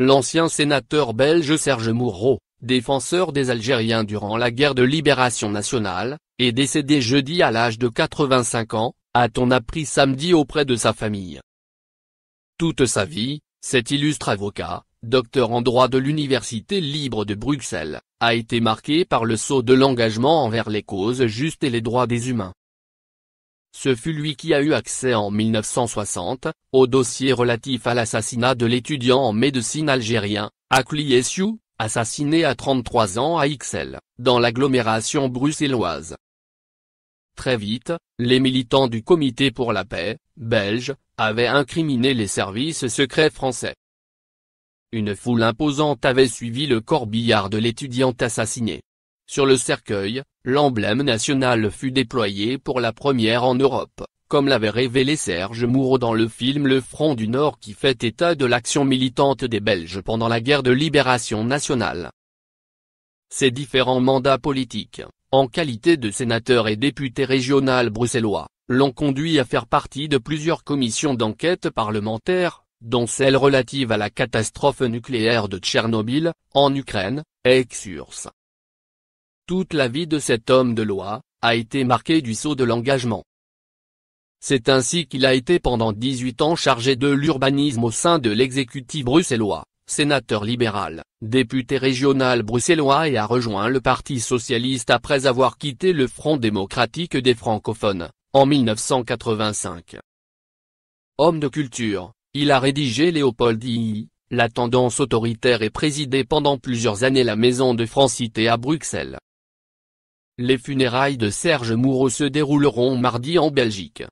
L'ancien sénateur belge Serge Moureau, défenseur des Algériens durant la guerre de libération nationale, est décédé jeudi à l'âge de 85 ans, a-t-on appris samedi auprès de sa famille. Toute sa vie, cet illustre avocat, docteur en droit de l'Université libre de Bruxelles, a été marqué par le saut de l'engagement envers les causes justes et les droits des humains. Ce fut lui qui a eu accès en 1960, au dossier relatif à l'assassinat de l'étudiant en médecine algérien, Akli Essiou, assassiné à 33 ans à Ixelles, dans l'agglomération bruxelloise. Très vite, les militants du Comité pour la paix, belge, avaient incriminé les services secrets français. Une foule imposante avait suivi le corbillard de l'étudiant assassiné. Sur le cercueil, l'emblème national fut déployé pour la première en Europe, comme l'avait révélé Serge Mouro dans le film Le Front du Nord qui fait état de l'action militante des Belges pendant la guerre de libération nationale. Ses différents mandats politiques, en qualité de sénateur et député régional bruxellois, l'ont conduit à faire partie de plusieurs commissions d'enquête parlementaires, dont celle relative à la catastrophe nucléaire de Tchernobyl, en Ukraine, ex-URSS toute la vie de cet homme de loi, a été marquée du sceau de l'engagement. C'est ainsi qu'il a été pendant 18 ans chargé de l'urbanisme au sein de l'exécutif bruxellois, sénateur libéral, député régional bruxellois et a rejoint le Parti socialiste après avoir quitté le Front démocratique des francophones, en 1985. Homme de culture, il a rédigé Léopold la tendance autoritaire et présidé pendant plusieurs années la Maison de Francité à Bruxelles. Les funérailles de Serge Mouraud se dérouleront mardi en Belgique.